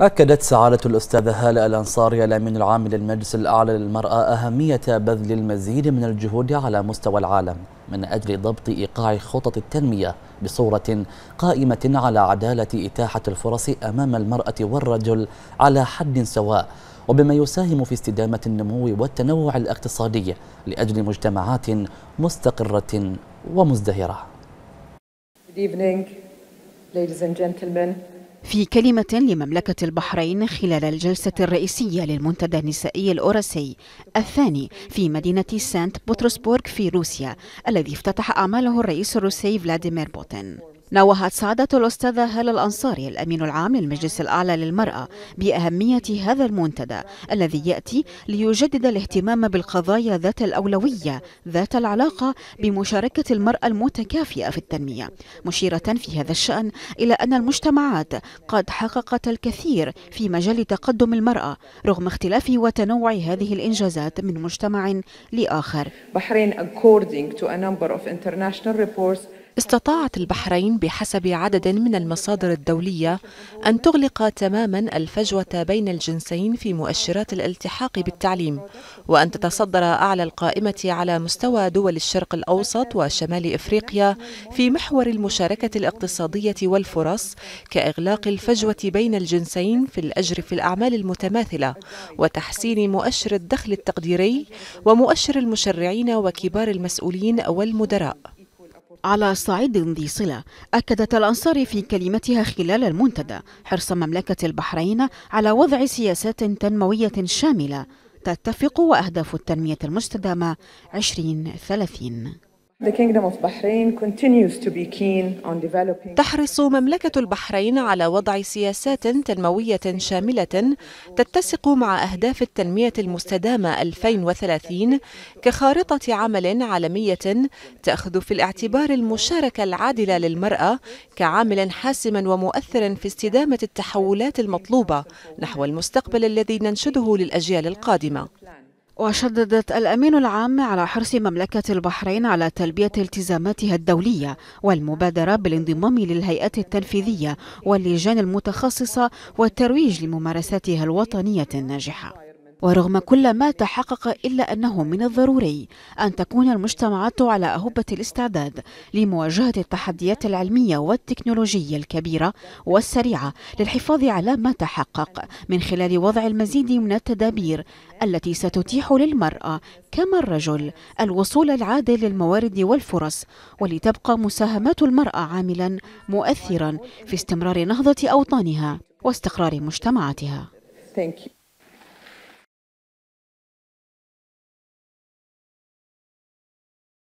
أكدت سعادة الأستاذة هالة الأنصاري الأمين العام للمجلس الأعلى للمرأة أهمية بذل المزيد من الجهود على مستوى العالم من أجل ضبط إيقاع خطط التنمية بصورة قائمة على عدالة إتاحة الفرص أمام المرأة والرجل على حد سواء وبما يساهم في استدامة النمو والتنوع الاقتصادي لأجل مجتمعات مستقرة ومزدهرة. Good evening, ladies and gentlemen. في كلمة لمملكة البحرين خلال الجلسة الرئيسية للمنتدى النسائي الأوراسي الثاني في مدينة سانت بطرسبورغ في روسيا الذي افتتح أعماله الرئيس الروسي فلاديمير بوتين نوهت سعادة الأستاذة هالة الأنصاري الأمين العام للمجلس الأعلى للمرأة بأهمية هذا المنتدى الذي يأتي ليجدد الاهتمام بالقضايا ذات الأولوية ذات العلاقة بمشاركة المرأة المتكافئة في التنمية مشيرة في هذا الشأن إلى أن المجتمعات قد حققت الكثير في مجال تقدم المرأة رغم اختلاف وتنوع هذه الإنجازات من مجتمع لآخر بحرين according to a number of international reports استطاعت البحرين بحسب عدد من المصادر الدولية أن تغلق تماما الفجوة بين الجنسين في مؤشرات الالتحاق بالتعليم وأن تتصدر أعلى القائمة على مستوى دول الشرق الأوسط وشمال إفريقيا في محور المشاركة الاقتصادية والفرص كإغلاق الفجوة بين الجنسين في الأجر في الأعمال المتماثلة وتحسين مؤشر الدخل التقديري ومؤشر المشرعين وكبار المسؤولين والمدراء على صعيد ذي صلة أكدت الأنصار في كلمتها خلال المنتدى حرص مملكة البحرين على وضع سياسات تنموية شاملة تتفق وأهداف التنمية المستدامة 2030 تحرص مملكة البحرين على وضع سياسات تنموية شاملة تتسق مع أهداف التنمية المستدامة 2030 كخارطة عمل عالمية تأخذ في الاعتبار المشاركة العادلة للمرأة كعامل حاسم ومؤثر في استدامة التحولات المطلوبة نحو المستقبل الذي ننشده للأجيال القادمة. وشددت الأمين العام على حرص مملكة البحرين على تلبية التزاماتها الدولية والمبادرة بالانضمام للهيئات التنفيذية واللجان المتخصصة والترويج لممارساتها الوطنية الناجحة ورغم كل ما تحقق إلا أنه من الضروري أن تكون المجتمعات على أهبة الاستعداد لمواجهة التحديات العلمية والتكنولوجية الكبيرة والسريعة للحفاظ على ما تحقق من خلال وضع المزيد من التدابير التي ستتيح للمرأة كما الرجل الوصول العادل للموارد والفرص ولتبقى مساهمات المرأة عاملا مؤثرا في استمرار نهضة أوطانها واستقرار مجتمعاتها. Thank you.